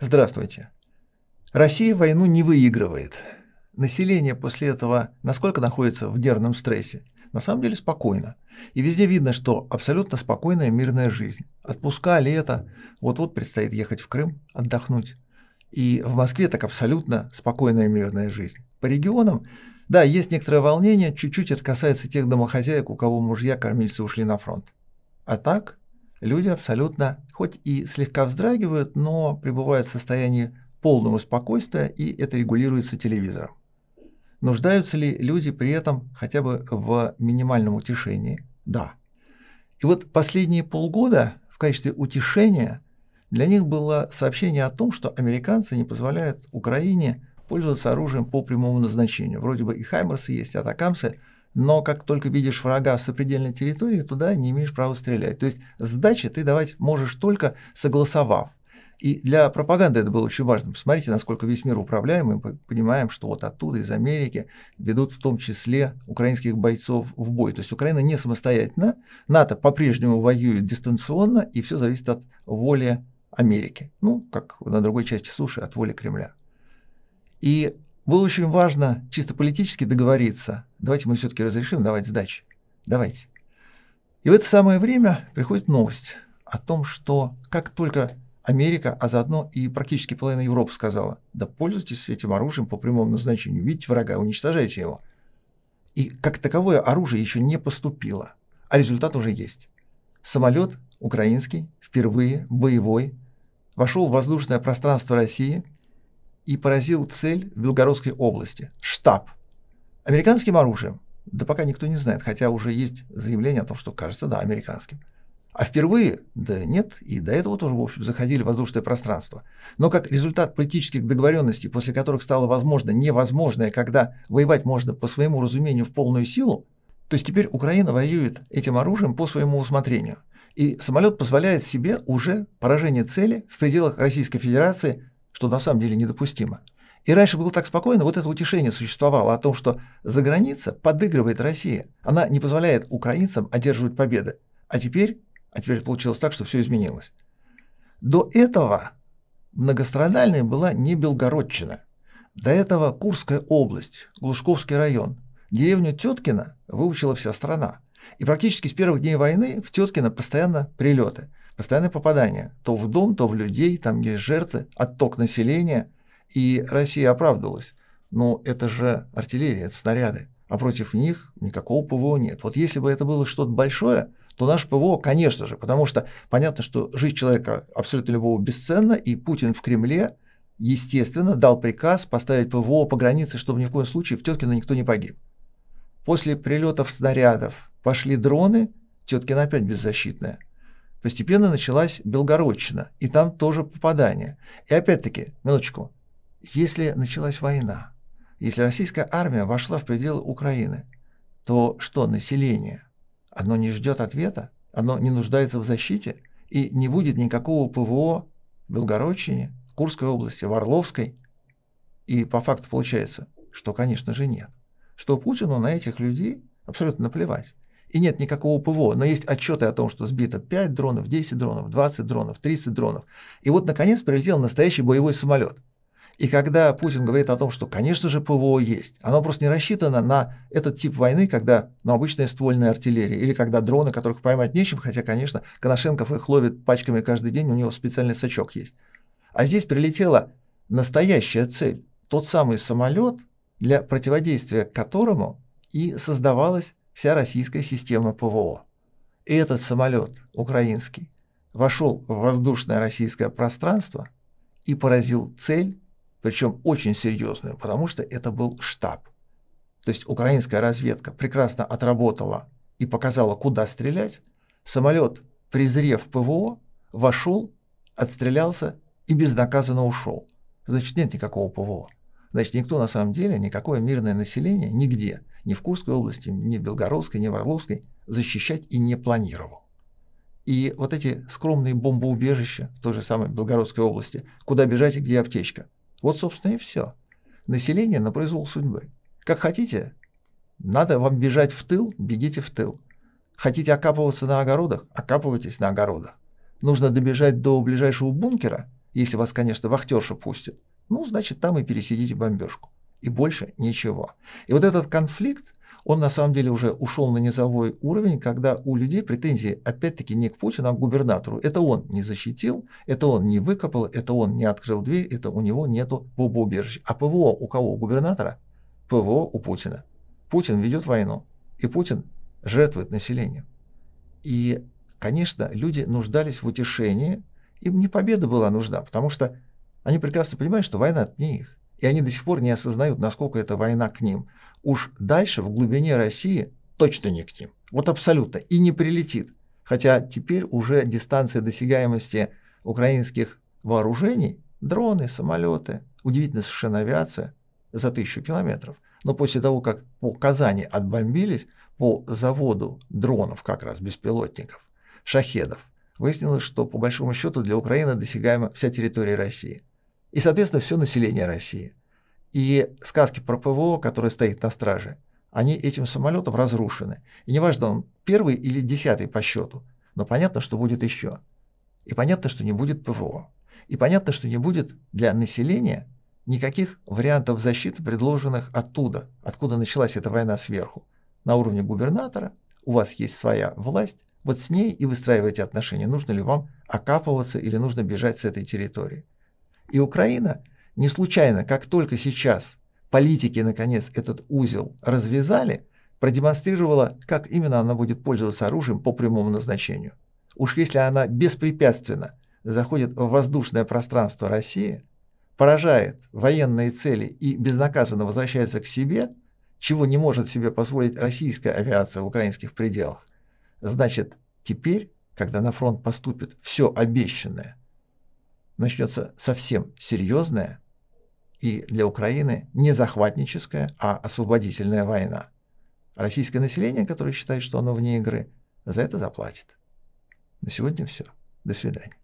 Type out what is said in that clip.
Здравствуйте. Россия войну не выигрывает. Население после этого насколько находится в дерном стрессе? На самом деле спокойно. И везде видно, что абсолютно спокойная мирная жизнь. Отпуска, лето. Вот-вот предстоит ехать в Крым, отдохнуть. И в Москве так абсолютно спокойная мирная жизнь. По регионам, да, есть некоторое волнение, чуть-чуть это касается тех домохозяек, у кого мужья кормильцы ушли на фронт. А так, люди абсолютно, хоть и слегка вздрагивают, но пребывают в состоянии полного спокойствия, и это регулируется телевизором. Нуждаются ли люди при этом хотя бы в минимальном утешении? Да. И вот последние полгода в качестве утешения для них было сообщение о том, что американцы не позволяют Украине пользоваться оружием по прямому назначению. Вроде бы и «Хаймерсы» есть, и «Атакамсы», но как только видишь врага в сопредельной территории, туда не имеешь права стрелять. То есть сдачи ты давать можешь только согласовав. И для пропаганды это было очень важно. Посмотрите, насколько весь мир управляем, мы понимаем, что вот оттуда, из Америки, ведут в том числе украинских бойцов в бой. То есть Украина не самостоятельна, НАТО по-прежнему воюет дистанционно, и все зависит от воли Америки. Ну, как на другой части суши, от воли Кремля. И было очень важно чисто политически договориться. Давайте мы все-таки разрешим давать сдачи. Давайте. И в это самое время приходит новость о том, что как только Америка, а заодно и практически половина Европы сказала, да пользуйтесь этим оружием по прямому назначению, видите врага, уничтожайте его. И как таковое оружие еще не поступило, а результат уже есть. Самолет украинский, впервые боевой, вошел в воздушное пространство России – и поразил цель в Белгородской области – штаб. Американским оружием, да пока никто не знает, хотя уже есть заявление о том, что кажется, да, американским. А впервые, да нет, и до этого тоже, в общем, заходили в воздушное пространство. Но как результат политических договоренностей, после которых стало возможно невозможное, когда воевать можно по своему разумению в полную силу, то есть теперь Украина воюет этим оружием по своему усмотрению. И самолет позволяет себе уже поражение цели в пределах Российской Федерации что на самом деле недопустимо. И раньше было так спокойно, вот это утешение существовало о том, что за граница подыгрывает Россия, она не позволяет украинцам одерживать победы. А теперь, а теперь получилось так, что все изменилось. До этого многострадальная была не Белгородчина. До этого Курская область, Глушковский район. Деревню Теткина выучила вся страна. И практически с первых дней войны в Теткино постоянно прилеты постоянное попадание то в дом, то в людей, там есть жертвы, отток населения, и Россия оправдывалась. Но это же артиллерия, это снаряды, а против них никакого ПВО нет. Вот если бы это было что-то большое, то наш ПВО, конечно же, потому что понятно, что жизнь человека абсолютно любого бесценна, и Путин в Кремле, естественно, дал приказ поставить ПВО по границе, чтобы ни в коем случае в Теткино никто не погиб. После прилетов снарядов пошли дроны, Теткина опять беззащитная. Постепенно началась Белгородчина, и там тоже попадание. И опять-таки, минуточку, если началась война, если российская армия вошла в пределы Украины, то что население? Оно не ждет ответа? Оно не нуждается в защите? И не будет никакого ПВО в Белгородчине, Курской области, в Орловской? И по факту получается, что, конечно же, нет. Что Путину на этих людей абсолютно наплевать и нет никакого ПВО, но есть отчеты о том, что сбито 5 дронов, 10 дронов, 20 дронов, 30 дронов. И вот, наконец, прилетел настоящий боевой самолет. И когда Путин говорит о том, что, конечно же, ПВО есть, оно просто не рассчитано на этот тип войны, когда ну, обычная ствольная артиллерия, или когда дроны, которых поймать нечем, хотя, конечно, Коношенков их ловит пачками каждый день, у него специальный сачок есть. А здесь прилетела настоящая цель, тот самый самолет, для противодействия которому и создавалась вся российская система ПВО. И этот самолет, украинский, вошел в воздушное российское пространство и поразил цель, причем очень серьезную, потому что это был штаб. То есть украинская разведка прекрасно отработала и показала, куда стрелять. Самолет, презрев ПВО, вошел, отстрелялся и безнаказанно ушел. Значит, нет никакого ПВО. Значит, никто на самом деле, никакое мирное население нигде, ни в Курской области, ни в Белгородской, ни в Орловской защищать и не планировал. И вот эти скромные бомбоубежища в той же самой Белгородской области, куда бежать и где аптечка. Вот, собственно, и все. Население на произвол судьбы. Как хотите, надо вам бежать в тыл, бегите в тыл. Хотите окапываться на огородах, окапывайтесь на огородах. Нужно добежать до ближайшего бункера, если вас, конечно, вахтерша пустит, ну, значит, там и пересидите бомбежку. И больше ничего. И вот этот конфликт, он на самом деле уже ушел на низовой уровень, когда у людей претензии опять-таки не к Путину, а к губернатору. Это он не защитил, это он не выкопал, это он не открыл дверь, это у него нету бомбоубежища. А ПВО у кого? У губернатора? ПВО у Путина. Путин ведет войну, и Путин жертвует населением. И, конечно, люди нуждались в утешении, им не победа была нужна, потому что они прекрасно понимают, что война от них. И они до сих пор не осознают, насколько это война к ним. Уж дальше в глубине России точно не к ним. Вот абсолютно. И не прилетит. Хотя теперь уже дистанция досягаемости украинских вооружений, дроны, самолеты, удивительно совершенно авиация, за тысячу километров. Но после того, как по Казани отбомбились, по заводу дронов как раз, беспилотников, шахедов, выяснилось, что по большому счету для Украины досягаема вся территория России и, соответственно, все население России. И сказки про ПВО, которые стоят на страже, они этим самолетом разрушены. И неважно, он первый или десятый по счету, но понятно, что будет еще. И понятно, что не будет ПВО. И понятно, что не будет для населения никаких вариантов защиты, предложенных оттуда, откуда началась эта война сверху. На уровне губернатора у вас есть своя власть, вот с ней и выстраивайте отношения, нужно ли вам окапываться или нужно бежать с этой территории. И Украина не случайно, как только сейчас политики наконец этот узел развязали, продемонстрировала, как именно она будет пользоваться оружием по прямому назначению. Уж если она беспрепятственно заходит в воздушное пространство России, поражает военные цели и безнаказанно возвращается к себе, чего не может себе позволить российская авиация в украинских пределах, значит, теперь, когда на фронт поступит все обещанное, начнется совсем серьезная и для Украины не захватническая, а освободительная война. Российское население, которое считает, что оно вне игры, за это заплатит. На сегодня все. До свидания.